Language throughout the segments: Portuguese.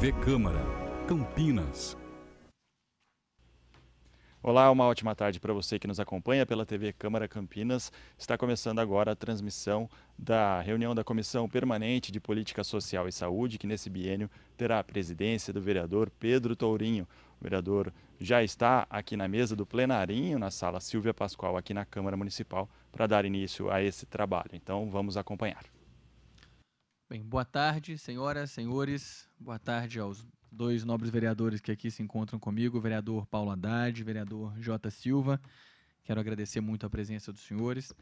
TV Câmara, Campinas. Olá, uma ótima tarde para você que nos acompanha pela TV Câmara Campinas. Está começando agora a transmissão da reunião da Comissão Permanente de Política Social e Saúde, que nesse biênio terá a presidência do vereador Pedro Tourinho. O vereador já está aqui na mesa do plenarinho, na sala Silvia Pascoal, aqui na Câmara Municipal, para dar início a esse trabalho. Então, vamos acompanhar. Bem, boa tarde, senhoras, senhores. Boa tarde aos dois nobres vereadores que aqui se encontram comigo, o vereador Paulo Haddad, vereador Jota Silva. Quero agradecer muito a presença dos senhores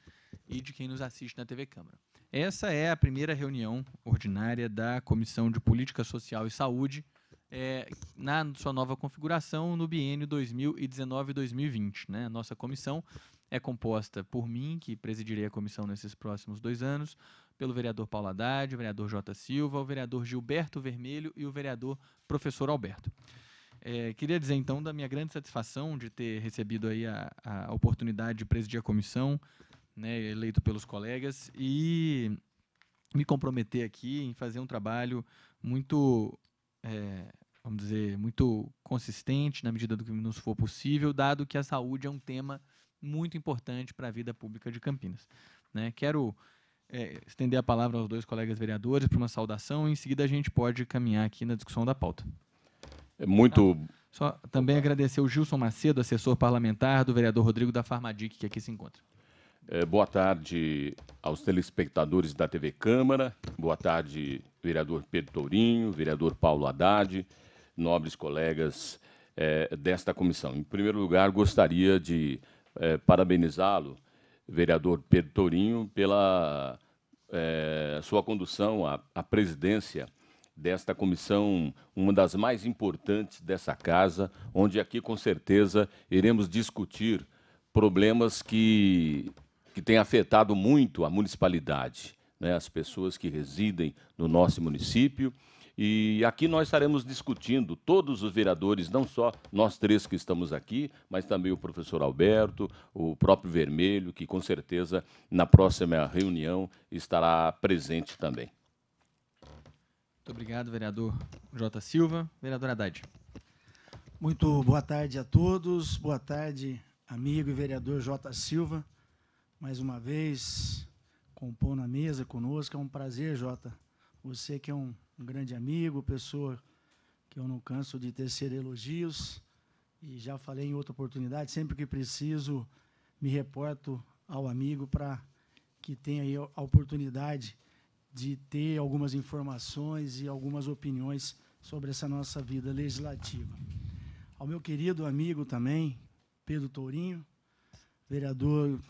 e de quem nos assiste na TV Câmara. Essa é a primeira reunião ordinária da Comissão de Política Social e Saúde é, na sua nova configuração no biênio 2019-2020. Né? A nossa comissão é composta por mim, que presidirei a comissão nesses próximos dois anos, pelo vereador Paulo Haddad, o vereador Jota Silva, o vereador Gilberto Vermelho e o vereador Professor Alberto. É, queria dizer, então, da minha grande satisfação de ter recebido aí a, a oportunidade de presidir a comissão, né, eleito pelos colegas, e me comprometer aqui em fazer um trabalho muito, é, vamos dizer, muito consistente na medida do que nos for possível, dado que a saúde é um tema muito importante para a vida pública de Campinas. Né? Quero é, estender a palavra aos dois colegas vereadores para uma saudação e em seguida a gente pode caminhar aqui na discussão da pauta. É muito. Ah, só também agradecer o Gilson Macedo, assessor parlamentar do vereador Rodrigo da Farmadic, que aqui se encontra. É, boa tarde aos telespectadores da TV Câmara, boa tarde, vereador Pedro Tourinho, vereador Paulo Haddad, nobres colegas é, desta comissão. Em primeiro lugar, gostaria de é, parabenizá-lo vereador Pedro Tourinho, pela é, sua condução à, à presidência desta comissão, uma das mais importantes dessa casa, onde aqui com certeza iremos discutir problemas que, que têm afetado muito a municipalidade, né, as pessoas que residem no nosso município e aqui nós estaremos discutindo, todos os vereadores, não só nós três que estamos aqui, mas também o professor Alberto, o próprio Vermelho, que com certeza na próxima reunião estará presente também. Muito obrigado, vereador J. Silva. Vereador Haddad. Muito boa tarde a todos, boa tarde, amigo e vereador J. Silva. Mais uma vez, compondo a mesa conosco. É um prazer, Jota. Você que é um um grande amigo, pessoa que eu não canso de tecer elogios. E já falei em outra oportunidade, sempre que preciso, me reporto ao amigo para que tenha a oportunidade de ter algumas informações e algumas opiniões sobre essa nossa vida legislativa. Ao meu querido amigo também, Pedro Tourinho, vereador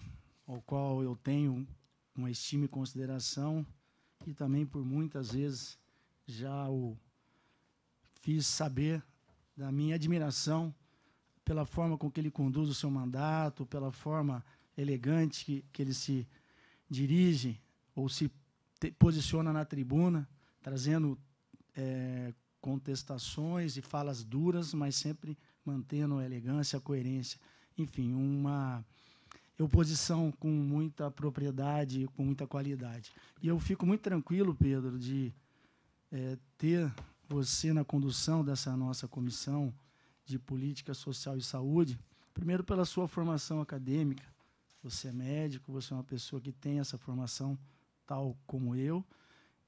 ao qual eu tenho uma estima e consideração e também por muitas vezes já o fiz saber da minha admiração pela forma com que ele conduz o seu mandato, pela forma elegante que, que ele se dirige ou se te, posiciona na tribuna, trazendo é, contestações e falas duras, mas sempre mantendo a elegância, a coerência. Enfim, uma oposição com muita propriedade, com muita qualidade. E eu fico muito tranquilo, Pedro, de é, ter você na condução dessa nossa comissão de política social e saúde, primeiro pela sua formação acadêmica. Você é médico, você é uma pessoa que tem essa formação tal como eu,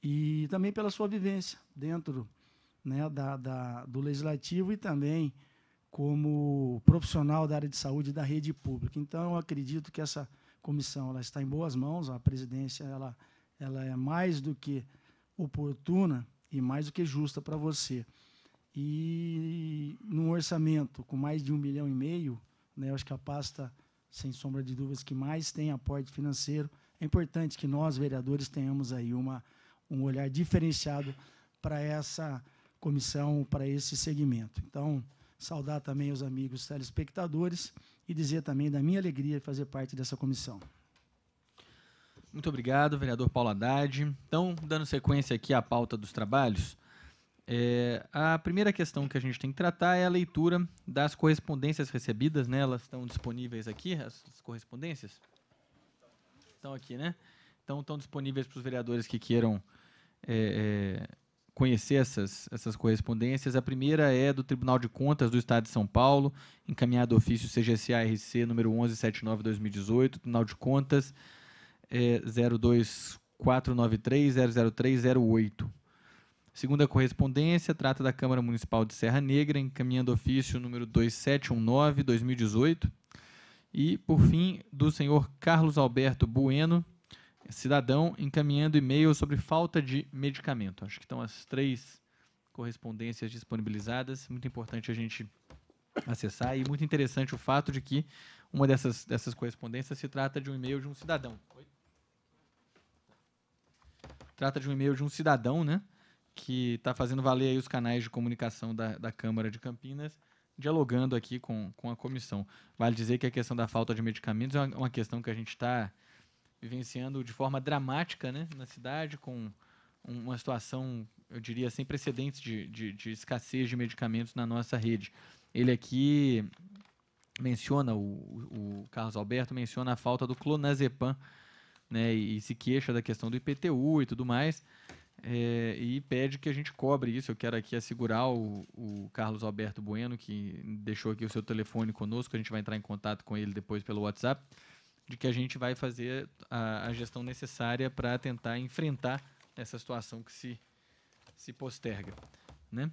e também pela sua vivência dentro né, da, da, do legislativo e também como profissional da área de saúde da rede pública. Então, eu acredito que essa comissão ela está em boas mãos, a presidência ela, ela é mais do que oportuna e mais do que justa para você. E num orçamento com mais de um milhão e meio, né, eu acho que a pasta, sem sombra de dúvidas, que mais tem aporte financeiro, é importante que nós, vereadores, tenhamos aí uma, um olhar diferenciado para essa comissão, para esse segmento. Então, saudar também os amigos telespectadores e dizer também da minha alegria de fazer parte dessa comissão. Muito obrigado, vereador Paulo Haddad. Então, dando sequência aqui à pauta dos trabalhos, é, a primeira questão que a gente tem que tratar é a leitura das correspondências recebidas, né? Elas estão disponíveis aqui, as, as correspondências? Estão aqui, né? Então, estão disponíveis para os vereadores que queiram é, é, conhecer essas, essas correspondências. A primeira é do Tribunal de Contas do Estado de São Paulo, encaminhado ofício CGCARC rc número 1179-2018, Tribunal de Contas é 02493-00308. Segunda correspondência trata da Câmara Municipal de Serra Negra, encaminhando ofício número 2719-2018. E, por fim, do senhor Carlos Alberto Bueno, cidadão, encaminhando e-mail sobre falta de medicamento. Acho que estão as três correspondências disponibilizadas. Muito importante a gente acessar e muito interessante o fato de que uma dessas, dessas correspondências se trata de um e-mail de um cidadão. Trata de um e-mail de um cidadão, né? Que está fazendo valer os canais de comunicação da, da Câmara de Campinas, dialogando aqui com, com a comissão. Vale dizer que a questão da falta de medicamentos é uma, uma questão que a gente está vivenciando de forma dramática né, na cidade, com uma situação, eu diria, sem precedentes de, de, de escassez de medicamentos na nossa rede. Ele aqui menciona, o, o Carlos Alberto menciona a falta do clonazepam, né, e, e se queixa da questão do IPTU e tudo mais, é, e pede que a gente cobre isso. Eu quero aqui assegurar o, o, Carlos Alberto Bueno, que deixou aqui o seu telefone conosco, a gente vai entrar em contato com ele depois pelo WhatsApp, de que a gente vai fazer a, a gestão necessária para tentar enfrentar essa situação que se, se posterga. Né?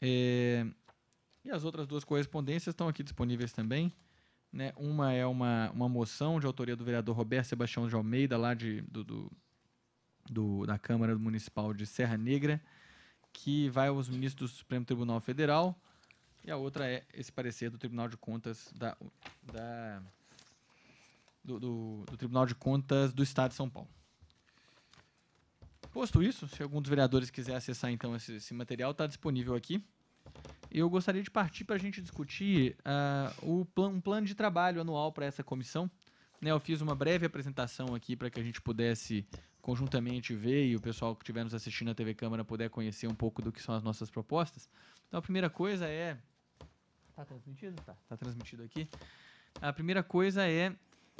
É, e as outras duas correspondências estão aqui disponíveis também. Né? Uma é uma, uma moção de autoria do vereador Roberto Sebastião de Almeida, lá de, do, do, do da Câmara Municipal de Serra Negra, que vai aos ministros do Supremo Tribunal Federal, e a outra é esse parecer do Tribunal de Contas da, da do, do, do, Tribunal de Contas do Estado de São Paulo. Posto isso, se algum dos vereadores quiser acessar então esse, esse material, está disponível aqui eu gostaria de partir para a gente discutir uh, o um plano de trabalho anual para essa comissão. Né, eu fiz uma breve apresentação aqui para que a gente pudesse conjuntamente ver e o pessoal que estiver nos assistindo na TV Câmara puder conhecer um pouco do que são as nossas propostas. Então, a primeira coisa é. Está transmitido? está tá transmitido aqui. A primeira coisa é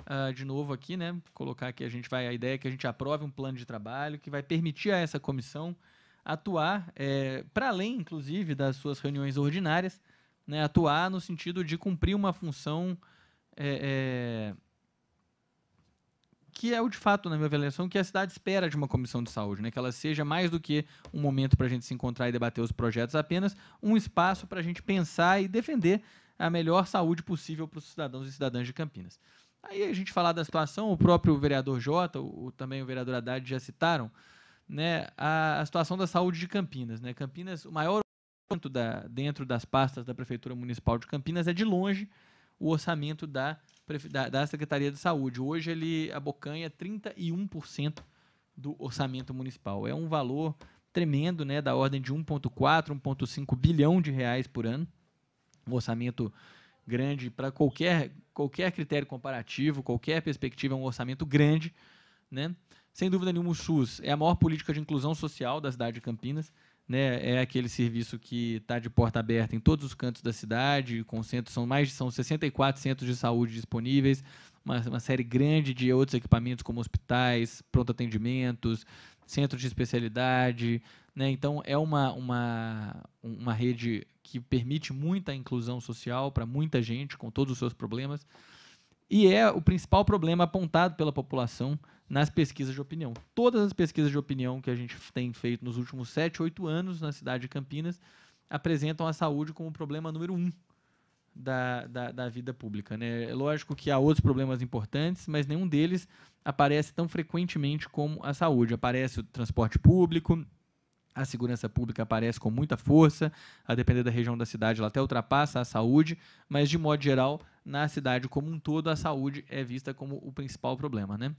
Uh, de novo aqui, né? Colocar que a gente vai a ideia é que a gente aprove um plano de trabalho que vai permitir a essa comissão atuar, é, para além, inclusive, das suas reuniões ordinárias, né, atuar no sentido de cumprir uma função é, é, que é o de fato, na minha avaliação, que a cidade espera de uma comissão de saúde, né, que ela seja mais do que um momento para a gente se encontrar e debater os projetos, apenas um espaço para a gente pensar e defender a melhor saúde possível para os cidadãos e cidadãs de Campinas. Aí a gente falar da situação, o próprio vereador Jota, o, também o vereador Haddad já citaram, né, a, a situação da saúde de Campinas. Né? Campinas, o maior orçamento da, dentro das pastas da Prefeitura Municipal de Campinas é de longe o orçamento da, da, da Secretaria de Saúde. Hoje ele abocanha 31% do orçamento municipal. É um valor tremendo, né, da ordem de 1.4, 1.5 bilhão de reais por ano. Um orçamento grande para qualquer qualquer critério comparativo, qualquer perspectiva, é um orçamento grande, né? Sem dúvida nenhuma, o SUS é a maior política de inclusão social da cidade de Campinas. Né, é aquele serviço que está de porta aberta em todos os cantos da cidade, com centros, são mais são 64 centros de saúde disponíveis, uma, uma série grande de outros equipamentos como hospitais, pronto atendimentos, centros de especialidade, né, Então é uma, uma, uma rede que permite muita inclusão social para muita gente com todos os seus problemas e é o principal problema apontado pela população nas pesquisas de opinião. Todas as pesquisas de opinião que a gente tem feito nos últimos 7, 8 anos na cidade de Campinas apresentam a saúde como o problema número um da, da, da, vida pública. Né? É lógico que há outros problemas importantes, mas nenhum deles aparece tão frequentemente como a saúde. Aparece o transporte público, a segurança pública aparece com muita força, a depender da região da cidade, ela até ultrapassa a saúde, mas de modo geral, na cidade como um todo, a saúde é vista como o principal problema. Né?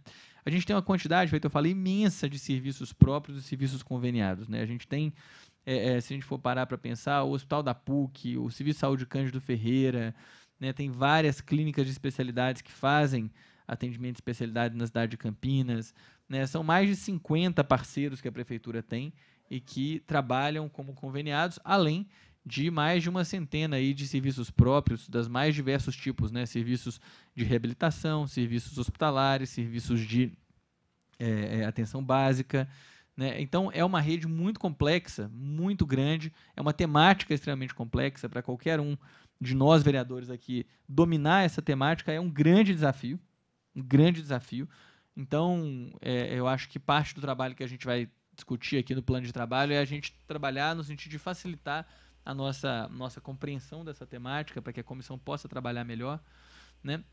A gente tem uma quantidade, feito eu falei, imensa de serviços próprios e serviços conveniados. Né? A gente tem, é, é, se a gente for parar para pensar, o Hospital da PUC, o Serviço de Saúde Cândido Ferreira, né? tem várias clínicas de especialidades que fazem atendimento de especialidade na cidade de Campinas. Né? São mais de 50 parceiros que a prefeitura tem e que trabalham como conveniados, além de mais de uma centena aí de serviços próprios, das mais diversos tipos, né? Serviços de reabilitação, serviços hospitalares, serviços de é, é atenção básica. Né? Então, é uma rede muito complexa, muito grande, é uma temática extremamente complexa para qualquer um de nós, vereadores aqui, dominar essa temática é um grande desafio. Um grande desafio. Então, é, eu acho que parte do trabalho que a gente vai discutir aqui no plano de trabalho é a gente trabalhar no sentido de facilitar a nossa, nossa compreensão dessa temática, para que a comissão possa trabalhar melhor. Né?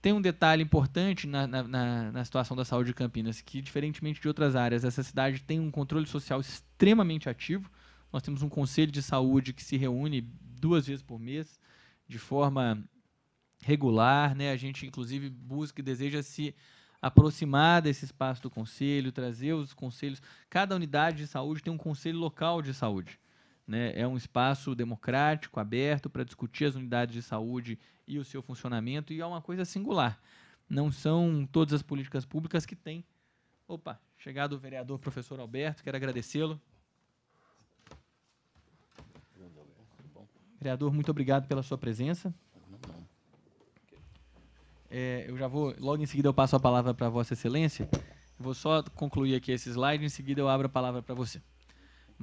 Tem um detalhe importante na, na, na, situação da saúde de Campinas, que, diferentemente de outras áreas, essa cidade tem um controle social extremamente ativo. Nós temos um conselho de saúde que se reúne duas vezes por mês, de forma regular. Né? A gente, inclusive, busca e deseja se aproximar desse espaço do conselho, trazer os conselhos. Cada unidade de saúde tem um conselho local de saúde. Né? É um espaço democrático, aberto, para discutir as unidades de saúde e o seu funcionamento, e é uma coisa singular. Não são todas as políticas públicas que têm. Opa, chegado o vereador professor Alberto, quero agradecê-lo. Vereador, muito obrigado pela sua presença. É, eu já vou, logo em seguida eu passo a palavra para Vossa Excelência. vou só concluir aqui esse slide, em seguida eu abro a palavra para você.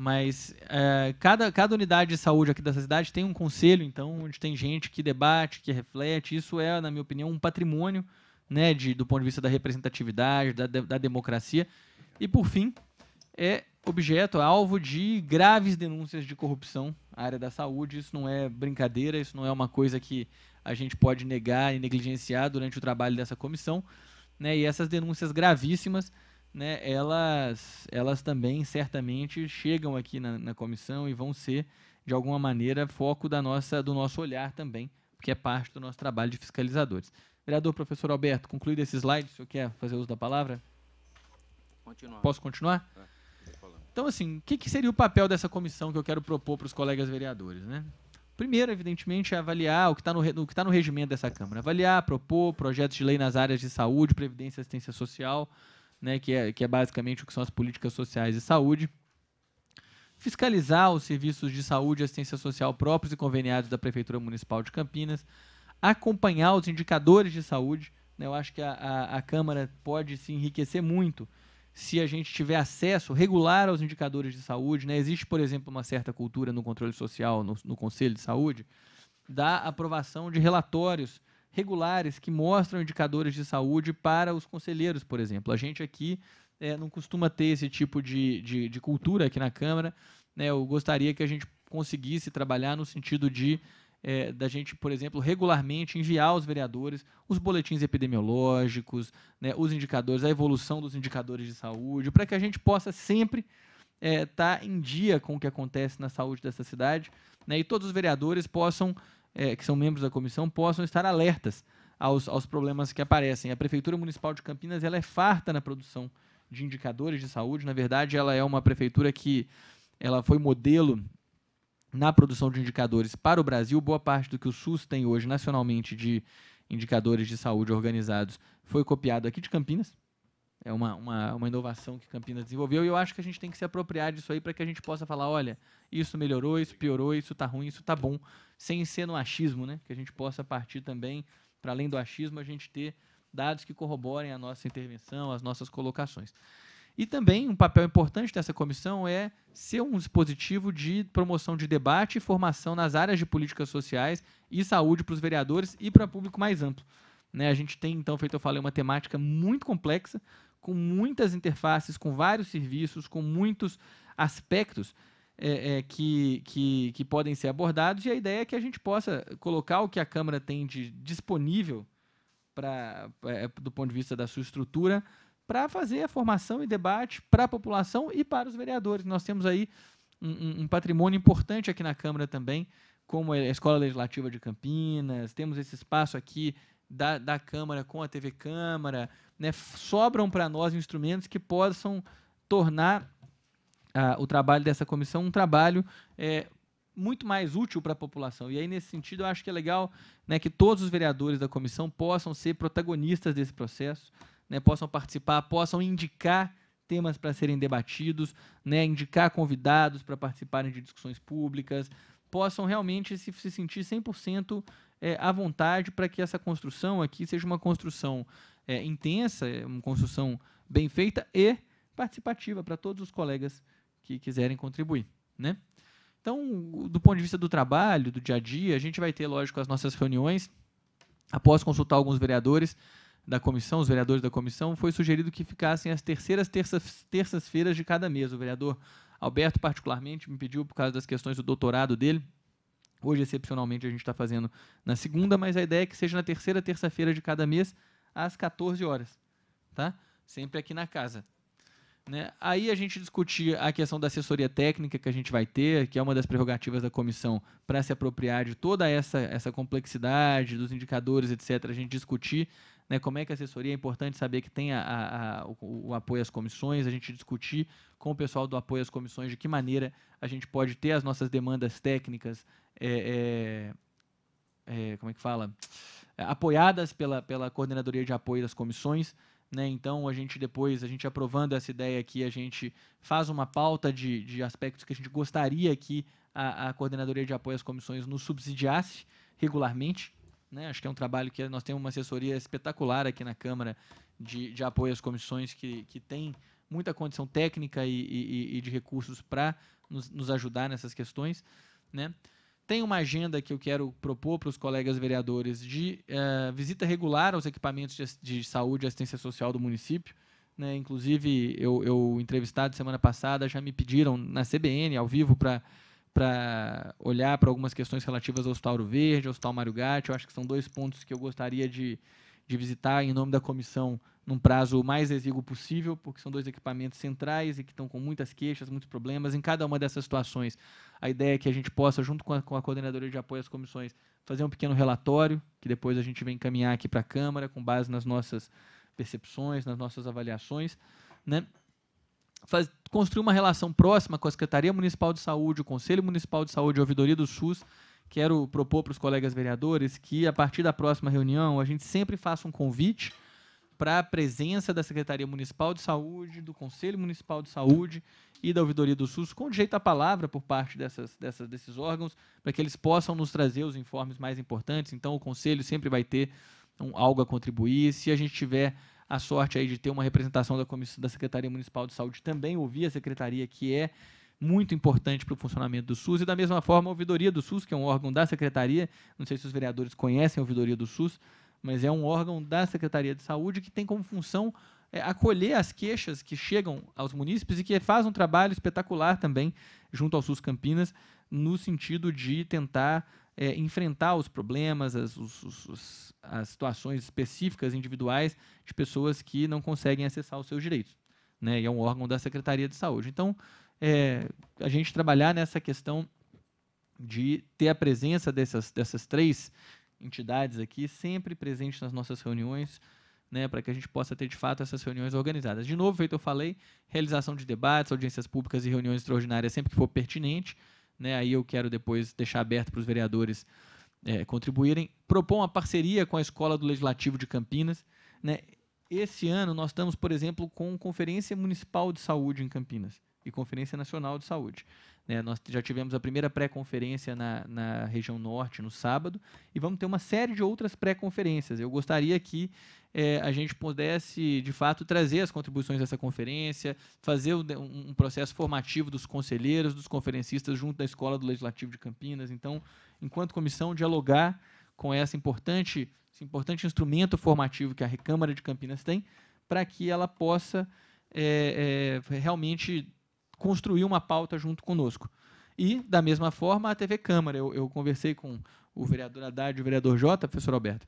Mas é, cada, cada unidade de saúde aqui dessa cidade tem um conselho, então, onde tem gente que debate, que reflete. Isso é, na minha opinião, um patrimônio né, de, do ponto de vista da representatividade, da, da democracia. E, por fim, é objeto, alvo de graves denúncias de corrupção na área da saúde. Isso não é brincadeira, isso não é uma coisa que a gente pode negar e negligenciar durante o trabalho dessa comissão. Né? E essas denúncias gravíssimas né, elas, elas também certamente chegam aqui na, na, comissão e vão ser, de alguma maneira, foco da nossa, do nosso olhar também, porque é parte do nosso trabalho de fiscalizadores. Vereador professor Alberto, concluído esse slide, o senhor quer fazer uso da palavra? Continuar. Posso continuar? É. Então, assim, o que, que, seria o papel dessa comissão que eu quero propor para os colegas vereadores? Né? Primeiro, evidentemente, é avaliar o que está no, que tá no regimento dessa Câmara. Avaliar, propor projetos de lei nas áreas de saúde, previdência e assistência social, né, que, é, que é basicamente o que são as políticas sociais e saúde. Fiscalizar os serviços de saúde e assistência social próprios e conveniados da Prefeitura Municipal de Campinas. Acompanhar os indicadores de saúde. Né, eu acho que a, a, a Câmara pode se enriquecer muito se a gente tiver acesso regular aos indicadores de saúde. Né? Existe, por exemplo, uma certa cultura no controle social, no, no Conselho de Saúde, da aprovação de relatórios regulares que mostram indicadores de saúde para os conselheiros, por exemplo. A gente aqui é, não costuma ter esse tipo de, de, de cultura aqui na Câmara. Né? Eu gostaria que a gente conseguisse trabalhar no sentido de é, da gente, por exemplo, regularmente enviar aos vereadores os boletins epidemiológicos, né, os indicadores, a evolução dos indicadores de saúde, para que a gente possa sempre estar é, tá em dia com o que acontece na saúde dessa cidade né, e todos os vereadores possam é, que são membros da comissão possam estar alertas aos, aos problemas que aparecem. A Prefeitura Municipal de Campinas ela é farta na produção de indicadores de saúde. Na verdade, ela é uma prefeitura que ela foi modelo na produção de indicadores para o Brasil. Boa parte do que o SUS tem hoje nacionalmente de indicadores de saúde organizados foi copiado aqui de Campinas. É uma, uma, uma inovação que Campinas desenvolveu e eu acho que a gente tem que se apropriar disso aí para que a gente possa falar, olha, isso melhorou, isso piorou, isso está ruim, isso está bom, sem ser no achismo, né? Que a gente possa partir também, para além do achismo, a gente ter dados que corroborem a nossa intervenção, as nossas colocações. E também um papel importante dessa comissão é ser um dispositivo de promoção de debate e formação nas áreas de políticas sociais e saúde para os vereadores e para o público mais amplo. Né, a gente tem, então, feito, eu falei, uma temática muito complexa, com muitas interfaces, com vários serviços, com muitos aspectos é, é, que, que, que podem ser abordados. E a ideia é que a gente possa colocar o que a Câmara tem de disponível pra, é, do ponto de vista da sua estrutura para fazer a formação e debate para a população e para os vereadores. Nós temos aí um, um, patrimônio importante aqui na Câmara também, como é a Escola Legislativa de Campinas, temos esse espaço aqui da, da Câmara com a TV Câmara, né, sobram para nós instrumentos que possam tornar ah, o trabalho dessa comissão um trabalho é, muito mais útil para a população. E aí, nesse sentido, eu acho que é legal né, que todos os vereadores da comissão possam ser protagonistas desse processo, né, possam participar, possam indicar temas para serem debatidos, né, indicar convidados para participarem de discussões públicas, possam realmente se, se sentir 100% é, à vontade para que essa construção aqui seja uma construção é, intensa, é, uma construção bem feita e participativa para todos os colegas que quiserem contribuir. Né? Então, do ponto de vista do trabalho, do dia a dia, a gente vai ter, lógico, as nossas reuniões. Após consultar alguns vereadores da comissão, os vereadores da comissão, foi sugerido que ficassem as terceiras terças, terças-feiras de cada mês. O vereador Alberto, particularmente, me pediu, por causa das questões do doutorado dele, Hoje, excepcionalmente, a gente está fazendo na segunda, mas a ideia é que seja na terceira terça-feira de cada mês, às 14 horas. Tá? Sempre aqui na casa. Né? Aí a gente discutir a questão da assessoria técnica que a gente vai ter, que é uma das prerrogativas da comissão para se apropriar de toda essa, essa complexidade dos indicadores, etc. A gente discutir né, como é que a assessoria é importante saber que tem a, a, a, o, o, apoio às comissões, a gente discutir com o pessoal do apoio às comissões de que maneira a gente pode ter as nossas demandas técnicas é, é, é, como é que fala? É, apoiadas pela, pela Coordenadoria de Apoio das Comissões. Né? Então a gente depois, a gente aprovando essa ideia aqui, a gente faz uma pauta de, de aspectos que a gente gostaria que a, a Coordenadoria de Apoio às Comissões nos subsidiasse regularmente. Né? Acho que é um trabalho que nós temos uma assessoria espetacular aqui na Câmara de, de apoio às comissões que, que tem muita condição técnica e, e, e de recursos para nos, nos ajudar nessas questões. Né? tem uma agenda que eu quero propor para os colegas vereadores de uh, visita regular aos equipamentos de, de saúde e assistência social do município. Né? Inclusive, eu, eu, entrevistado semana passada, já me pediram na CBN, ao vivo, para para olhar para algumas questões relativas ao Hospital Ouro Verde, ao Hospital Mário Gatti. Eu acho que são dois pontos que eu gostaria de, de visitar em nome da comissão num prazo o mais exíguo possível, porque são dois equipamentos centrais e que estão com muitas queixas, muitos problemas. Em cada uma dessas situações, a ideia é que a gente possa, junto com a, com a coordenadora de apoio às comissões, fazer um pequeno relatório, que depois a gente vem encaminhar aqui para a Câmara, com base nas nossas percepções, nas nossas avaliações. Né? Faz, construir uma relação próxima com a Secretaria Municipal de Saúde, o Conselho Municipal de Saúde, a Ouvidoria do SUS, quero propor para os colegas vereadores que, a partir da próxima reunião, a gente sempre faça um convite para a presença da Secretaria Municipal de Saúde, do Conselho Municipal de Saúde e da Ouvidoria do SUS, com direito à palavra por parte dessas, dessas desses órgãos, para que eles possam nos trazer os informes mais importantes. Então, o Conselho sempre vai ter um, algo a contribuir. Se a gente tiver a sorte aí de ter uma representação da, comissão, da Secretaria Municipal de Saúde, também ouvir a Secretaria, que é muito importante para o funcionamento do SUS. E da mesma forma, a ouvidoria do SUS, que é um órgão da Secretaria, não sei se os vereadores conhecem a ouvidoria do SUS, mas é um órgão da Secretaria de Saúde que tem como função é, acolher as queixas que chegam aos munícipes e que faz um trabalho espetacular também junto ao SUS Campinas, no sentido de tentar é, enfrentar os problemas, as, os, os, as situações específicas, individuais, de pessoas que não conseguem acessar os seus direitos. Né? E é um órgão da Secretaria de Saúde. Então, é, a gente trabalhar nessa questão de ter a presença dessas, dessas três entidades aqui sempre presente nas nossas reuniões, né, para que a gente possa ter de fato essas reuniões organizadas. De novo, feito eu falei, realização de debates, audiências públicas e reuniões extraordinárias sempre que for pertinente. Né, aí eu quero depois deixar aberto para os vereadores é, contribuírem. Propor uma parceria com a Escola do Legislativo de Campinas. Né. Esse ano nós estamos, por exemplo, com Conferência Municipal de Saúde em Campinas e Conferência Nacional de Saúde. Né, nós já tivemos a primeira pré-conferência na, na, região norte no sábado e vamos ter uma série de outras pré-conferências. Eu gostaria que é, a gente pudesse, de fato, trazer as contribuições dessa conferência, fazer um, um processo formativo dos conselheiros, dos conferencistas junto da Escola do Legislativo de Campinas. Então, enquanto comissão, dialogar com essa importante, esse importante instrumento formativo que a Recâmara de Campinas tem, para que ela possa é, é, realmente construir uma pauta junto conosco. E, da mesma forma, a TV Câmara. Eu, eu conversei com o vereador Haddad e o vereador Jota, professor Alberto.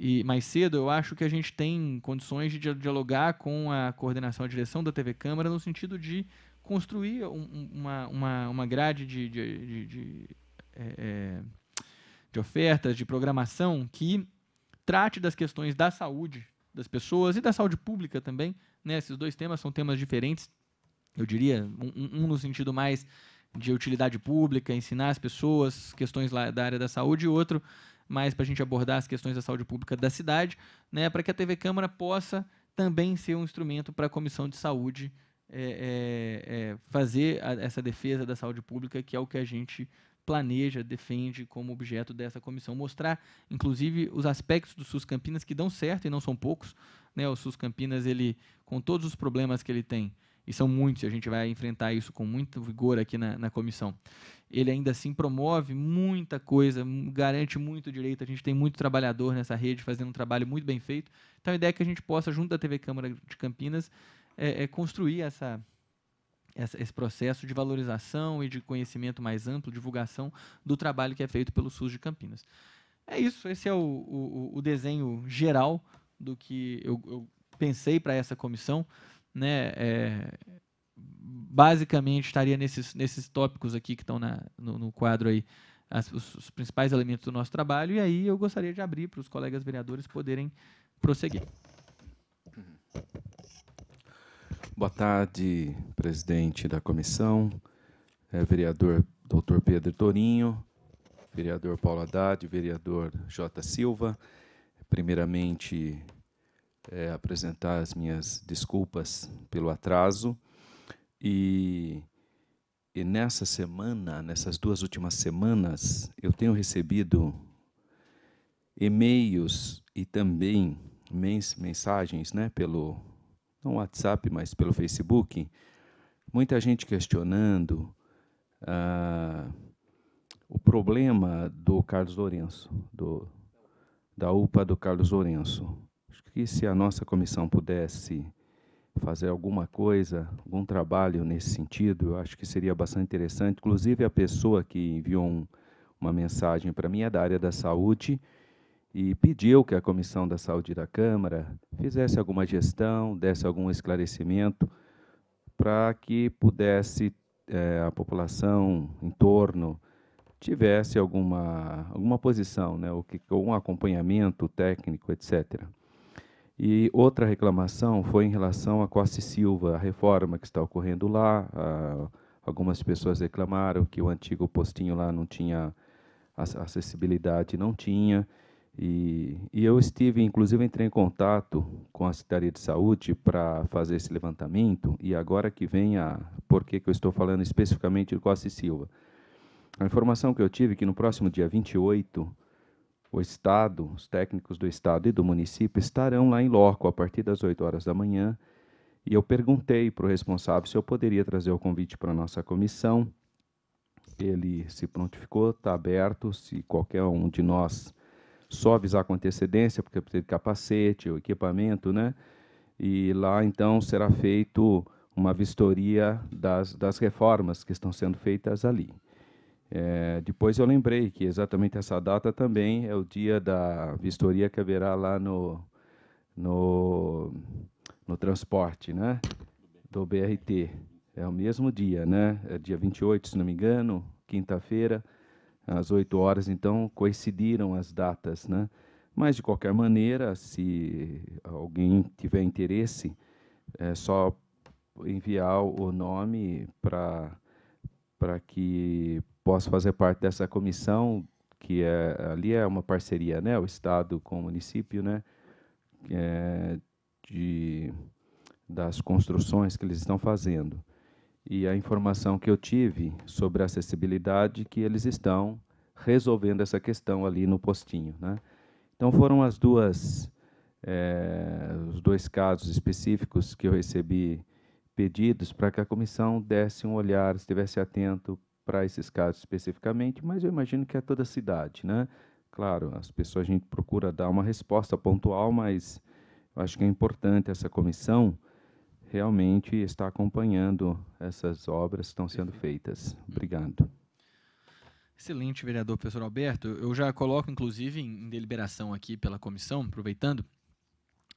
E mais cedo, eu acho que a gente tem condições de dialogar com a coordenação, a direção da TV Câmara, no sentido de construir um, uma, uma, uma grade de, de, de, de, é, é, de ofertas, de programação que trate das questões da saúde das pessoas e da saúde pública também. Né? Esses dois temas são temas diferentes, eu diria, um, um, no sentido mais de utilidade pública, ensinar as pessoas questões lá da área da saúde, e outro mais para a gente abordar as questões da saúde pública da cidade, né, para que a TV Câmara possa também ser um instrumento para a Comissão de Saúde é, é, é, fazer a, essa defesa da saúde pública, que é o que a gente planeja, defende como objeto dessa comissão. Mostrar, inclusive, os aspectos do SUS Campinas que dão certo e não são poucos. Né? O SUS Campinas, ele, com todos os problemas que ele tem, e são muitos, e a gente vai enfrentar isso com muito vigor aqui na, na comissão. Ele ainda assim promove muita coisa, garante muito direito. A gente tem muito trabalhador nessa rede fazendo um trabalho muito bem feito. Então a ideia é que a gente possa, junto da TV Câmara de Campinas, é, é construir essa, essa, esse processo de valorização e de conhecimento mais amplo, divulgação do trabalho que é feito pelo SUS de Campinas. É isso, esse é o, o, o desenho geral do que eu, eu pensei para essa comissão né, é, basicamente estaria nesses, nesses tópicos aqui que estão na, no, no quadro aí, as, os, os, principais elementos do nosso trabalho, e aí eu gostaria de abrir para os colegas vereadores poderem prosseguir. Boa tarde, presidente da comissão, é, vereador doutor Pedro Torinho, vereador Paulo Haddad, vereador J. Silva. Primeiramente, é, apresentar as minhas desculpas pelo atraso. E, e nessa semana, nessas duas últimas semanas, eu tenho recebido e-mails e também mens mensagens né, pelo, não WhatsApp, mas pelo Facebook, muita gente questionando ah, o problema do Carlos Lourenço, do, da UPA do Carlos Lourenço. Acho que se a nossa comissão pudesse fazer alguma coisa, algum trabalho nesse sentido, eu acho que seria bastante interessante. Inclusive, a pessoa que enviou um, uma mensagem para mim é da área da saúde e pediu que a Comissão da Saúde da Câmara fizesse alguma gestão, desse algum esclarecimento para que pudesse é, a população em torno tivesse alguma, alguma posição, né, ou que, ou um acompanhamento técnico, etc. E outra reclamação foi em relação a Costa e Silva, a reforma que está ocorrendo lá. A, ah, algumas pessoas reclamaram que o antigo postinho lá não tinha acessibilidade, não tinha. E, e eu estive, inclusive, entrei em contato com a Secretaria de Saúde para fazer esse levantamento. E agora que vem a. Por que, que eu estou falando especificamente do Costa e Silva? A informação que eu tive é que no próximo dia 28 o Estado, os técnicos do Estado e do município estarão lá em loco a partir das 8 horas da manhã. E eu perguntei para o responsável se eu poderia trazer o convite para a nossa comissão. Ele se prontificou, está aberto. Se qualquer um de nós só avisar com antecedência, porque precisa de capacete, o equipamento, né? E lá então será feito uma vistoria das, das reformas que estão sendo feitas ali. É, depois eu lembrei que exatamente essa data também é o dia da vistoria que haverá lá no, no, no transporte, né? Do BRT. É o mesmo dia, né? É dia 28, se não me engano, quinta-feira, às 8 horas, então coincidiram as datas, né? Mas, de qualquer maneira, se alguém tiver interesse, é só enviar o nome para que posso fazer parte dessa comissão, que é, ali é uma parceria, né, o Estado com o município, né, é, de, das construções que eles estão fazendo. E a informação que eu tive sobre a acessibilidade, que eles estão resolvendo essa questão ali no postinho. Né? Então foram as duas, é, os dois casos específicos que eu recebi pedidos para que a comissão desse um olhar, estivesse atento para esses casos especificamente, mas eu imagino que é toda a cidade, né? Claro, as pessoas a gente procura dar uma resposta pontual, mas eu acho que é importante essa comissão realmente estar acompanhando essas obras que estão sendo feitas. Uhum. Obrigado. Excelente, vereador professor Alberto. Eu já coloco, inclusive, em deliberação aqui pela comissão, aproveitando,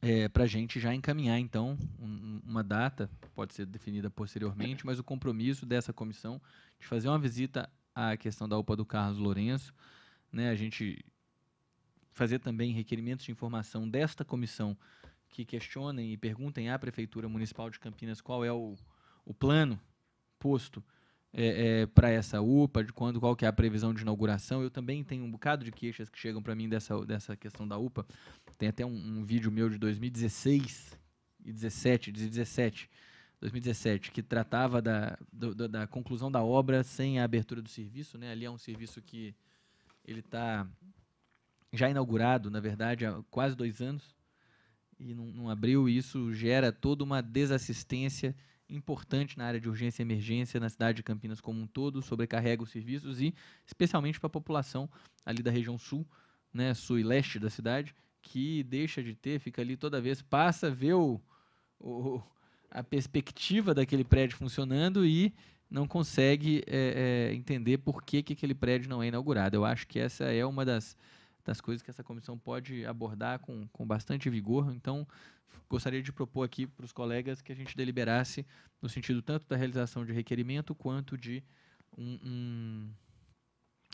é, para a gente já encaminhar, então, um, uma data, pode ser definida posteriormente, mas o compromisso dessa comissão de fazer uma visita à questão da UPA do Carlos Lourenço, né, a gente fazer também requerimentos de informação desta comissão que questionem e perguntem à Prefeitura Municipal de Campinas qual é o, o plano posto é, é, para essa UPA, de quando, qual que é a previsão de inauguração. Eu também tenho um bocado de queixas que chegam para mim dessa, dessa questão da UPA. Tem até um, um vídeo meu de 2016 e 17, 2017, que tratava da, do, da conclusão da obra sem a abertura do serviço. Né? Ali é um serviço que ele está já inaugurado, na verdade, há quase dois anos, e não, não abriu, e isso gera toda uma desassistência importante na área de urgência e emergência na cidade de Campinas como um todo, sobrecarrega os serviços e especialmente para a população ali da região sul, né, sul e leste da cidade, que deixa de ter, fica ali toda vez, passa, vê o, o a perspectiva daquele prédio funcionando e não consegue é, é, entender por que, que aquele prédio não é inaugurado. Eu acho que essa é uma das das coisas que essa comissão pode abordar com, com bastante vigor. Então, gostaria de propor aqui para os colegas que a gente deliberasse no sentido tanto da realização de requerimento quanto de um, um,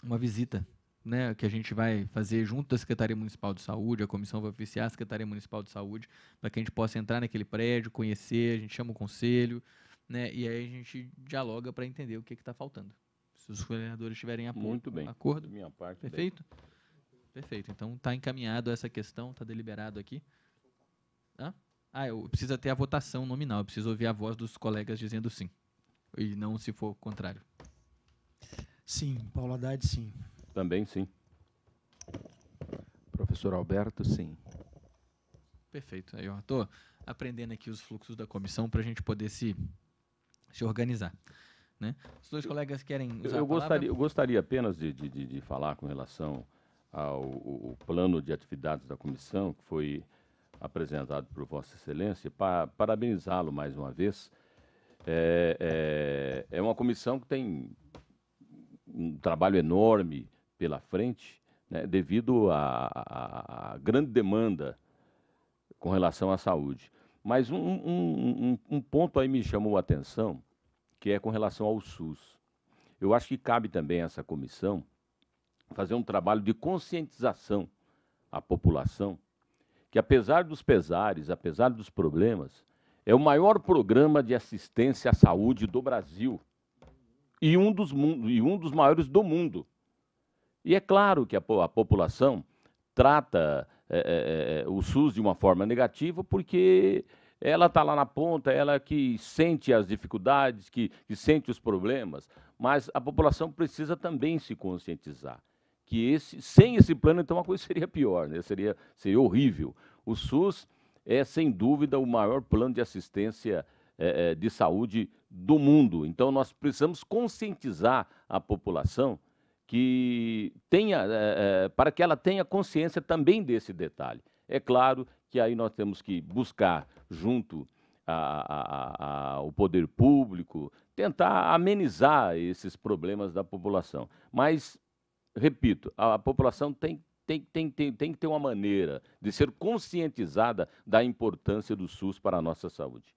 uma visita né, que a gente vai fazer junto da Secretaria Municipal de Saúde, a comissão vai oficiar a Secretaria Municipal de Saúde, para que a gente possa entrar naquele prédio, conhecer, a gente chama o conselho, né, e aí a gente dialoga para entender o que está faltando. Se os coordenadores tiverem apoio, Muito bem. acordo. Da minha parte, perfeito. Perfeito. Então está encaminhado essa questão, está deliberado aqui. Hã? Ah, eu precisa ter a votação nominal, eu preciso ouvir a voz dos colegas dizendo sim. E não se for o contrário. Sim, Paulo Haddad, sim. Também sim. Professor Alberto, sim. Perfeito. Aí eu estou aprendendo aqui os fluxos da comissão para a gente poder se, se organizar. Né? Os dois colegas querem usar eu, eu gostaria, eu gostaria apenas de, de, de, de falar com relação ao, o plano de atividades da comissão, que foi apresentado por Vossa Excelência, para parabenizá-lo mais uma vez. É, é, é, uma comissão que tem um trabalho enorme pela frente, né, devido à grande demanda com relação à saúde. Mas um, um, um, um, ponto aí me chamou a atenção, que é com relação ao SUS. Eu acho que cabe também a essa comissão fazer um trabalho de conscientização à população, que apesar dos pesares, apesar dos problemas, é o maior programa de assistência à saúde do Brasil e um dos, e um dos maiores do mundo. E é claro que a, a população trata é, é, o SUS de uma forma negativa porque ela está lá na ponta, ela que sente as dificuldades, que, que sente os problemas, mas a população precisa também se conscientizar que esse, sem esse plano, então a coisa seria pior, né? seria, seria horrível. O SUS é, sem dúvida, o maior plano de assistência é, é de saúde do mundo. Então, nós precisamos conscientizar a população que tenha, é, é, para que ela tenha consciência também desse detalhe. É claro que aí nós temos que buscar, junto ao poder público, tentar amenizar esses problemas da população. Mas repito, a, a população tem, tem, tem, tem, tem que ter uma maneira de ser conscientizada da importância do SUS para a nossa saúde.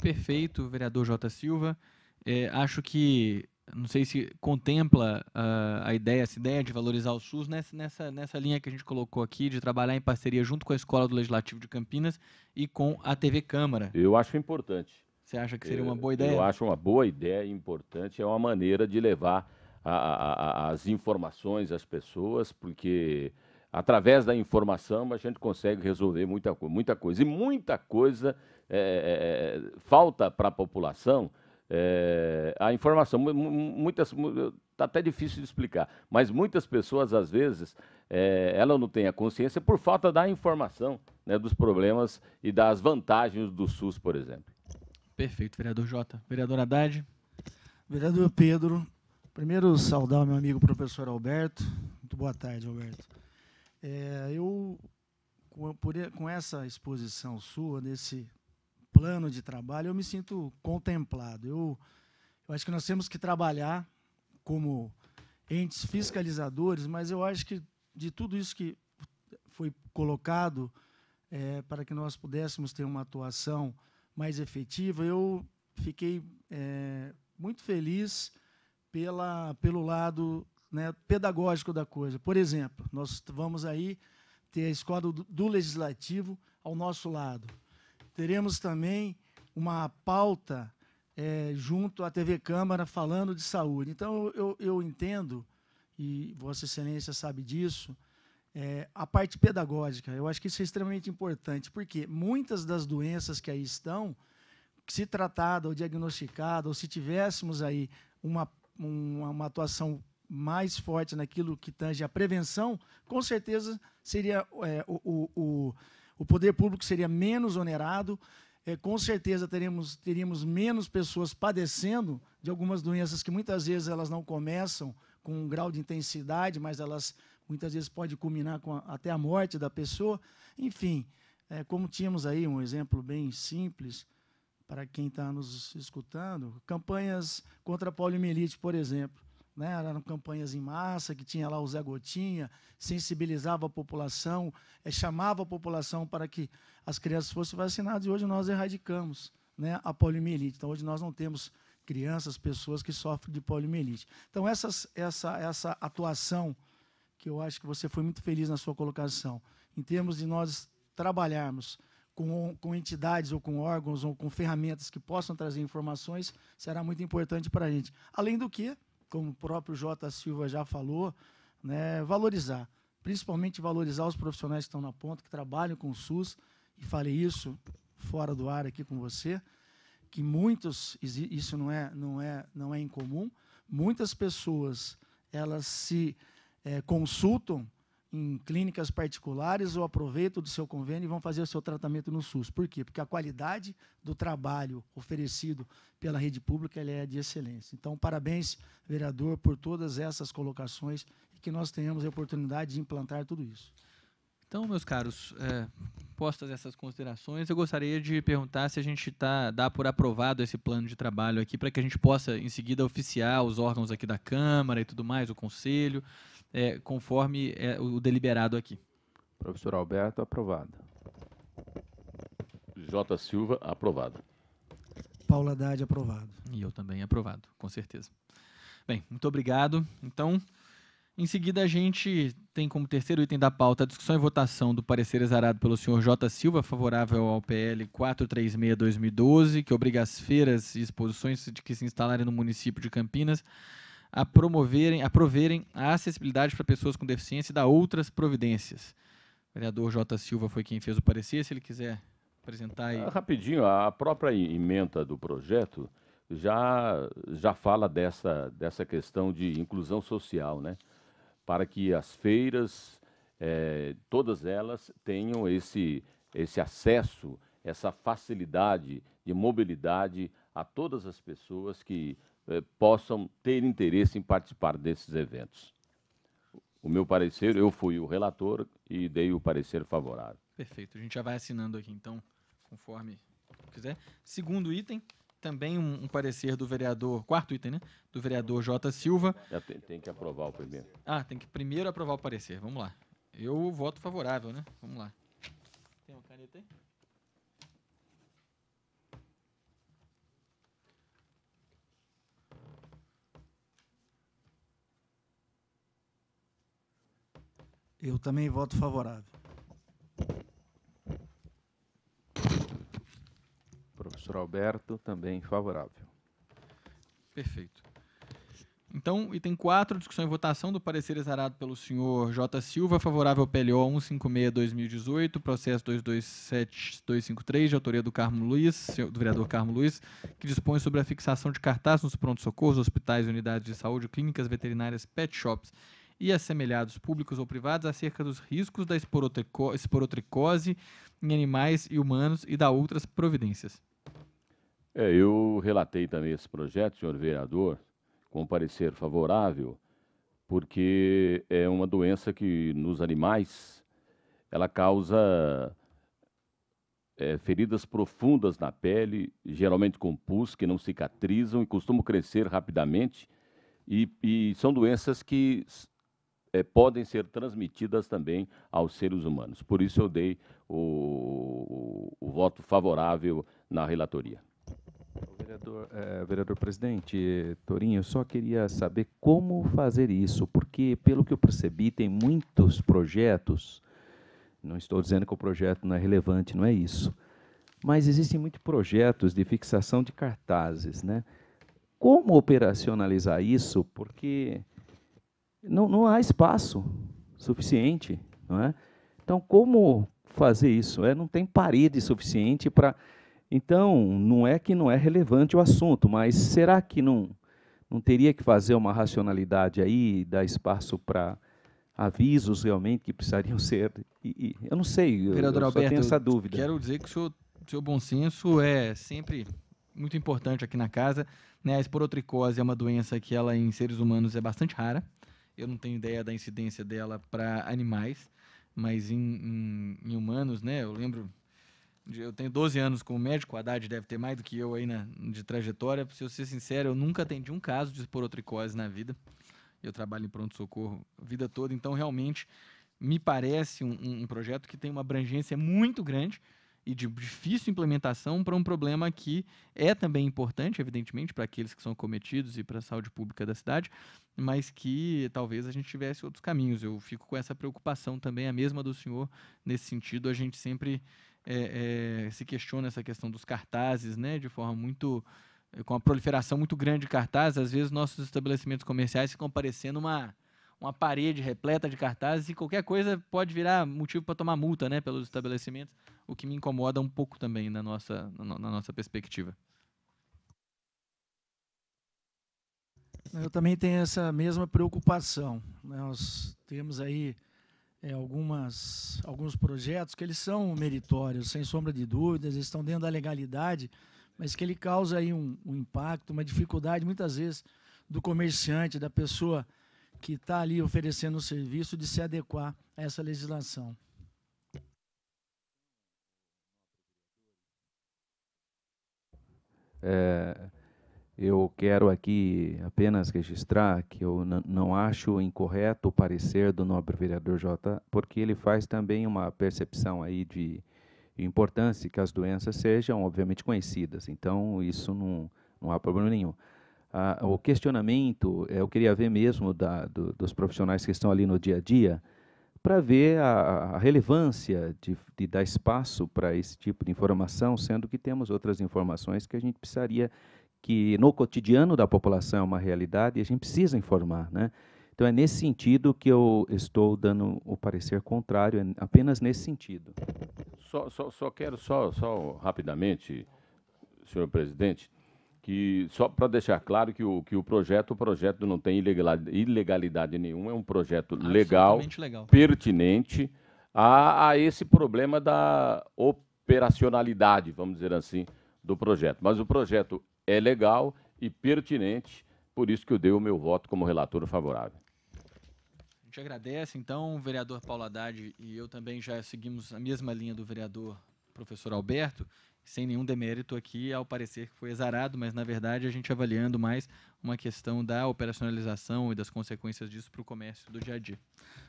Perfeito, vereador J. Silva. É, acho que, não sei se contempla uh, a ideia, essa ideia de valorizar o SUS nessa, nessa, nessa linha que a gente colocou aqui, de trabalhar em parceria junto com a Escola do Legislativo de Campinas e com a TV Câmara. Eu acho importante. Você acha que seria uma boa ideia? Eu acho uma boa ideia, importante, é uma maneira de levar a, a, as informações às pessoas, porque através da informação a gente consegue resolver muita, muita coisa. E muita coisa é, é, é, é falta para a população é, a informação. Muitas. Está até difícil de explicar, mas muitas pessoas, às vezes, é, ela não tem a consciência por falta da informação né, dos problemas e das vantagens do SUS, por exemplo. Perfeito, vereador Jota. Vereador Haddad. Vereador Pedro, Primeiro, saudar o meu amigo professor Alberto. Muito boa tarde, Alberto. É, eu, com, essa exposição sua, desse plano de trabalho, eu me sinto contemplado. Eu, eu acho que nós temos que trabalhar como entes fiscalizadores, mas eu acho que de tudo isso que foi colocado é, para que nós pudéssemos ter uma atuação mais efetiva, eu fiquei é, muito feliz pela, pelo lado né, pedagógico da coisa. Por exemplo, nós vamos aí ter a escola do, do legislativo ao nosso lado. Teremos também uma pauta é, junto à TV Câmara falando de saúde. Então, eu, eu entendo, e Vossa Excelência sabe disso, é, a parte pedagógica. Eu acho que isso é extremamente importante, porque muitas das doenças que aí estão, se tratada ou diagnosticada, ou se tivéssemos aí uma uma, uma atuação mais forte naquilo que tange a prevenção, com certeza seria é, o, o, o poder público seria menos onerado, é, com certeza teremos, teríamos menos pessoas padecendo de algumas doenças que muitas vezes elas não começam com um grau de intensidade, mas elas muitas vezes podem culminar com a, até a morte da pessoa. Enfim, é, como tínhamos aí um exemplo bem simples, para quem está nos escutando, campanhas contra a poliomielite, por exemplo. Né? Eram campanhas em massa, que tinha lá o Zé Gotinha, sensibilizava a população, é, chamava a população para que as crianças fossem vacinadas, e hoje nós erradicamos né, a poliomielite. Então, hoje nós não temos crianças, pessoas que sofrem de poliomielite. Então, essas, essa, essa atuação, que eu acho que você foi muito feliz na sua colocação, em termos de nós trabalharmos com, com entidades ou com órgãos ou com ferramentas que possam trazer informações será muito importante para a gente. Além do que, como o próprio J. Silva já falou, né, valorizar, principalmente valorizar os profissionais que estão na ponta, que trabalham com o SUS, e falei isso fora do ar aqui com você, que muitos, isso não é, não é, não é incomum, muitas pessoas elas se é, consultam em clínicas particulares ou aproveitam do seu convênio e vão fazer o seu tratamento no SUS. Por quê? Porque a qualidade do trabalho oferecido pela rede pública é de excelência. Então, parabéns, vereador, por todas essas colocações e que nós tenhamos a oportunidade de implantar tudo isso. Então, meus caros, é, postas essas considerações, eu gostaria de perguntar se a gente tá, dá por aprovado esse plano de trabalho aqui, para que a gente possa, em seguida, oficiar os órgãos aqui da Câmara e tudo mais, o Conselho é, conforme é, o deliberado aqui. Professor Alberto, aprovado. J. Silva, aprovado. Paula Haddad, aprovado. E eu também, aprovado, com certeza. Bem, muito obrigado. Então, em seguida, a gente tem como terceiro item da pauta a discussão e votação do parecer exarado pelo senhor J. Silva, favorável ao PL 436-2012, que obriga as feiras e exposições de que se instalarem no município de Campinas a promoverem, a proverem a acessibilidade para pessoas com deficiência e dar outras providências. O vereador J. Silva foi quem fez o parecer, se ele quiser apresentar aí. Ah, rapidinho, a própria emenda do projeto já, já fala dessa, dessa questão de inclusão social, né? Para que as feiras, é, todas elas, tenham esse, esse acesso, essa facilidade de mobilidade a todas as pessoas que eh, possam ter interesse em participar desses eventos. O meu parecer, eu fui o relator e dei o parecer favorável. Perfeito. A gente já vai assinando aqui, então, conforme quiser. Segundo item, também um, um, parecer do vereador, quarto item, né? Do vereador J. Silva. Tem, tem, que aprovar o primeiro. Ah, tem que primeiro aprovar o parecer. Vamos lá. Eu voto favorável, né? Vamos lá. Tem uma caneta aí? Eu também voto favorável. Professor Alberto, também favorável. Perfeito. Então, item 4, discussão e votação do parecer exarado pelo senhor J. Silva, favorável ao PLO 156-2018, processo 227-253, de autoria do, Carmo Luiz, do vereador Carmo Luiz, que dispõe sobre a fixação de cartaz nos pronto-socorros, hospitais, unidades de saúde, clínicas veterinárias, pet shops e assemelhados públicos ou privados acerca dos riscos da esporotricose em animais e humanos e da outras providências. É, eu relatei também esse projeto, senhor vereador, com parecer favorável, porque é uma doença que nos animais ela causa é, feridas profundas na pele, geralmente com pus que não cicatrizam e costumam crescer rapidamente. E, e são doenças que é, podem ser transmitidas também aos seres humanos. Por isso eu dei o, o voto favorável na relatoria. Vereador, é, vereador presidente, Torinho, eu só queria saber como fazer isso, porque, pelo que eu percebi, tem muitos projetos. Não estou dizendo que o projeto não é relevante, não é isso. Mas existem muitos projetos de fixação de cartazes. Né? Como operacionalizar isso? Porque não, não há espaço suficiente. Não é? Então, como fazer isso? É, não tem parede suficiente para. Então, não é que não é relevante o assunto, mas será que não, não teria que fazer uma racionalidade aí, dar espaço para avisos realmente que precisariam ser. E, e, eu não sei, eu, Vereador Alberto, tenho essa dúvida. Quero dizer que o seu, seu bom senso é sempre muito importante aqui na casa. Né? A esporotricose é uma doença que ela em seres humanos é bastante rara. Eu não tenho ideia da incidência dela para animais, mas em, em, em, humanos, né? Eu lembro. De, eu tenho 12 anos como médico, o Haddad deve ter mais do que eu aí na, de trajetória. Se eu ser sincero, eu nunca atendi um caso de esporotricose na vida. Eu trabalho em pronto-socorro a vida toda, então realmente me parece um, um projeto que tem uma abrangência muito grande e de difícil implementação para um problema que é também importante, evidentemente, para aqueles que são cometidos e para a saúde pública da cidade, mas que talvez a gente tivesse outros caminhos. Eu fico com essa preocupação também, a mesma do senhor, nesse sentido. A gente sempre é, é, se questiona essa questão dos cartazes, né, de forma muito. É, com a proliferação muito grande de cartazes, às vezes nossos estabelecimentos comerciais ficam parecendo uma uma parede repleta de cartazes e qualquer coisa pode virar motivo para tomar multa, né, pelos estabelecimentos o que me incomoda um pouco também na nossa, na, na nossa perspectiva. Eu também tenho essa mesma preocupação. Né? Nós temos aí é, algumas, alguns projetos que eles são meritórios, sem sombra de dúvidas, eles estão dentro da legalidade, mas que ele causa aí um, um impacto, uma dificuldade, muitas vezes, do comerciante, da pessoa que está ali oferecendo o serviço, de se adequar a essa legislação. É, eu quero aqui apenas registrar que eu não acho incorreto o parecer do nobre vereador J, porque ele faz também uma percepção aí de importância que as doenças sejam, obviamente, conhecidas. Então, isso não, não há problema nenhum. Ah, o questionamento, eu queria ver mesmo da, do, dos profissionais que estão ali no dia a dia, para ver a, a relevância de, de, dar espaço para esse tipo de informação, sendo que temos outras informações que a gente precisaria, que no cotidiano da população é uma realidade e a gente precisa informar. Né? Então, é nesse sentido que eu estou dando o parecer contrário, é apenas nesse sentido. Só, só, só quero, só, só rapidamente, senhor presidente, que só para deixar claro que o, que o projeto, o projeto não tem ilegalidade, ilegalidade nenhuma, é um projeto legal, legal, pertinente a, a esse problema da operacionalidade, vamos dizer assim, do projeto. Mas o projeto é legal e pertinente, por isso que eu dei o meu voto como relator favorável. A gente agradece, então, o vereador Paulo Haddad e eu também já seguimos a mesma linha do vereador professor Alberto sem nenhum demérito aqui, ao parecer que foi exarado, mas na verdade a gente avaliando mais uma questão da operacionalização e das consequências disso para o comércio do dia a dia.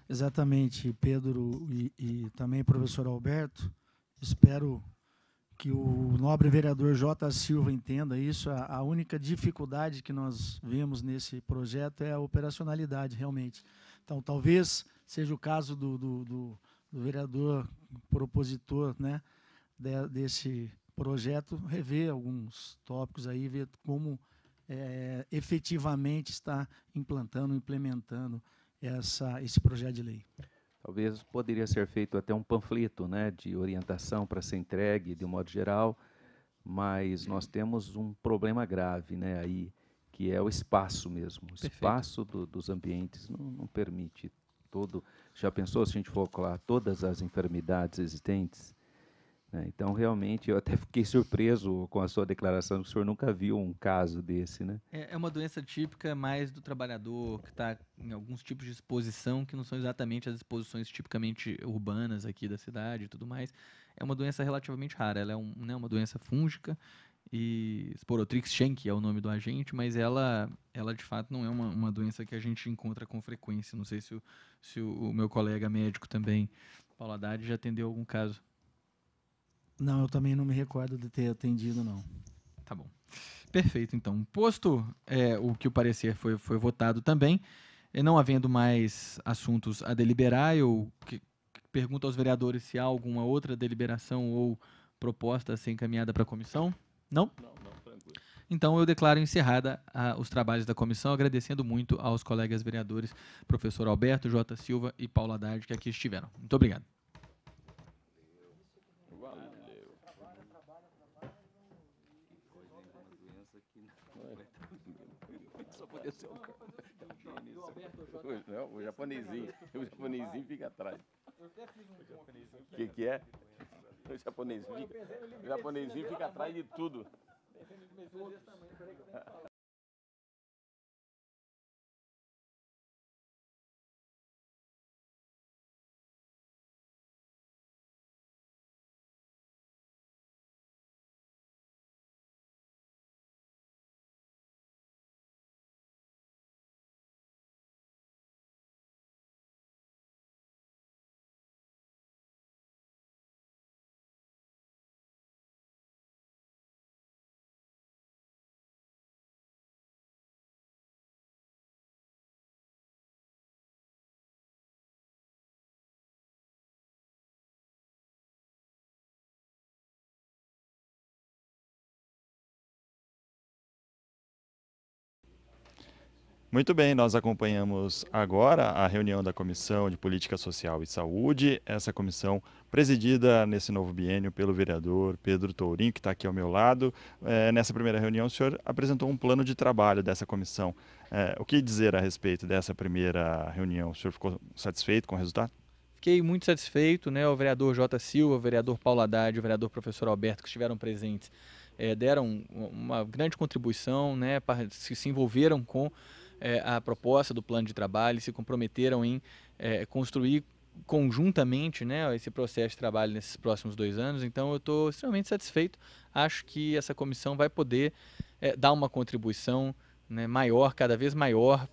Exatamente, Pedro e, e também professor Alberto. Espero que o nobre vereador J. Silva entenda isso. A, a única dificuldade que nós vemos nesse projeto é a operacionalidade, realmente. Então, talvez seja o caso do, do, do, do vereador propositor, né? desse projeto rever alguns tópicos aí, ver como é, efetivamente está implantando, implementando essa, esse projeto de lei. Talvez poderia ser feito até um panfleto né, de orientação para ser entregue de um modo geral, mas nós temos um problema grave né, aí, que é o espaço mesmo. O espaço do, dos ambientes não, não, permite todo. Já pensou se a gente for colar todas as enfermidades existentes? Né? Então, realmente, eu até fiquei surpreso com a sua declaração, que o senhor nunca viu um caso desse, né? É, é uma doença típica mais do trabalhador, que está em alguns tipos de exposição, que não são exatamente as exposições tipicamente urbanas aqui da cidade e tudo mais. É uma doença relativamente rara, ela é um, né, uma doença fúngica, e Sporotrix schenck é o nome do agente, mas ela, ela de fato não é uma, uma doença que a gente encontra com frequência. Não sei se o, se o, o meu colega médico também, Paulo Haddad, já atendeu algum caso. Não, eu também não me recordo de ter atendido, não. Tá bom. Perfeito, então. Posto é, o que o parecer foi, foi votado também, e não havendo mais assuntos a deliberar, eu que, pergunto aos vereadores se há alguma outra deliberação ou proposta a ser encaminhada para a comissão. Não? Não, tranquilo. Então, eu declaro encerrada a, os trabalhos da comissão, agradecendo muito aos colegas vereadores, professor Alberto, J. Silva e Paula Haddad, que aqui estiveram. Muito obrigado. apareceu o cara. o japonesinho. O japonesinho fica atrás. Eu até fiz um. O que, que é? O japonesinho, o japonesinho fica atrás de tudo. Muito bem, nós acompanhamos agora a reunião da Comissão de Política Social e Saúde, essa comissão presidida nesse novo biênio pelo vereador Pedro Tourinho, que está aqui ao meu lado. É, nessa primeira reunião, o senhor apresentou um plano de trabalho dessa comissão. É, o que dizer a respeito dessa primeira reunião? O senhor ficou satisfeito com o resultado? Fiquei muito satisfeito, né? O vereador J. Silva, o vereador Paulo Haddad, o vereador professor Alberto, que estiveram presentes, é, deram uma grande contribuição, né? Pra, se envolveram com é, a proposta do plano de trabalho, e se comprometeram em é, construir conjuntamente né, esse processo de trabalho nesses próximos dois anos. Então, eu estou extremamente satisfeito. Acho que essa comissão vai poder é, dar uma contribuição né, maior, cada vez maior,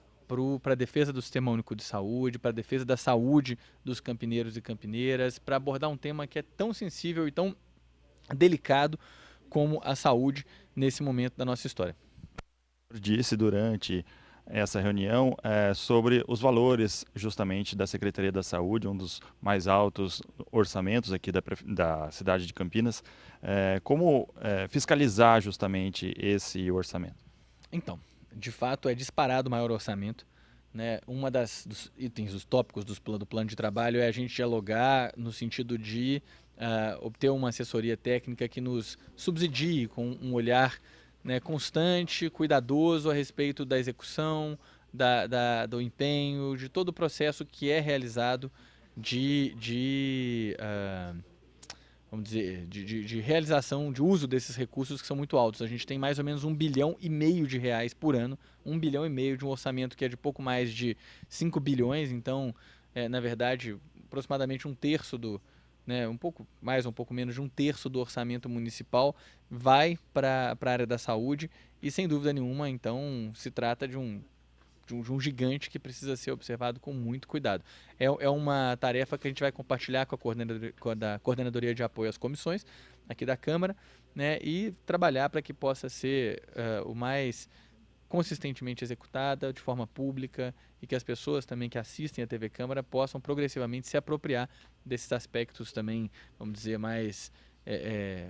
para a defesa do Sistema Único de Saúde, para a defesa da saúde dos campineiros e campineiras, para abordar um tema que é tão sensível e tão delicado como a saúde nesse momento da nossa história. Disse durante essa reunião é, sobre os valores justamente da Secretaria da Saúde, um dos mais altos orçamentos aqui da, da cidade de Campinas. É, como é, fiscalizar justamente esse orçamento? Então, de fato é disparado o maior orçamento. Né? Uma das dos itens, dos tópicos do, do plano de trabalho é a gente dialogar no sentido de uh, obter uma assessoria técnica que nos subsidie com um olhar né, constante, cuidadoso a respeito da execução, da, da, do empenho, de todo o processo que é realizado de, de uh, vamos dizer, de, de, de, realização, de uso desses recursos que são muito altos. A gente tem mais ou menos um bilhão e meio de reais por ano, um bilhão e meio de um orçamento que é de pouco mais de 5 bilhões, então, é, na verdade, aproximadamente um terço do, né, um pouco mais, um pouco menos de um terço do orçamento municipal vai para a área da saúde e sem dúvida nenhuma, então, se trata de um, de um, de um gigante que precisa ser observado com muito cuidado. É, é uma tarefa que a gente vai compartilhar com a, coordenadoria, com a da Coordenadoria de Apoio às Comissões aqui da Câmara né, e trabalhar para que possa ser uh, o mais consistentemente executada de forma pública e que as pessoas também que assistem à TV Câmara possam progressivamente se apropriar desses aspectos também, vamos dizer, mais é,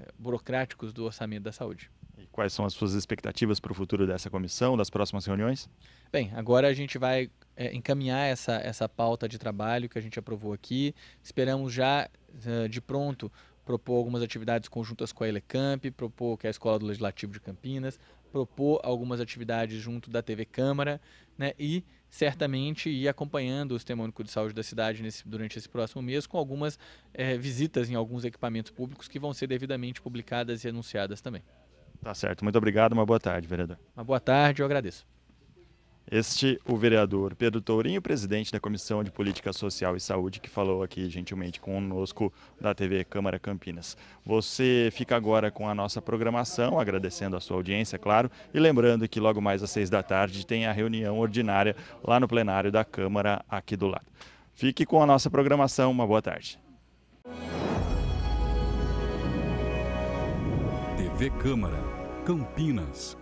é, burocráticos do orçamento da saúde. E quais são as suas expectativas para o futuro dessa comissão, das próximas reuniões? Bem, agora a gente vai é, encaminhar essa, essa pauta de trabalho que a gente aprovou aqui. Esperamos já é, de pronto propor algumas atividades conjuntas com a Elecamp, propor que é a Escola do Legislativo de Campinas, propor algumas atividades junto da TV Câmara né, e certamente ir acompanhando o Sistema Único de Saúde da cidade nesse, durante esse próximo mês com algumas é, visitas em alguns equipamentos públicos que vão ser devidamente publicadas e anunciadas também. Tá certo. Muito obrigado. Uma boa tarde, vereador. Uma boa tarde. Eu agradeço. Este, o vereador Pedro Tourinho, presidente da Comissão de Política Social e Saúde, que falou aqui gentilmente conosco da TV Câmara Campinas. Você fica agora com a nossa programação, agradecendo a sua audiência, claro, e lembrando que logo mais às seis da tarde tem a reunião ordinária lá no plenário da Câmara, aqui do lado. Fique com a nossa programação, uma boa tarde. TV Câmara, Campinas.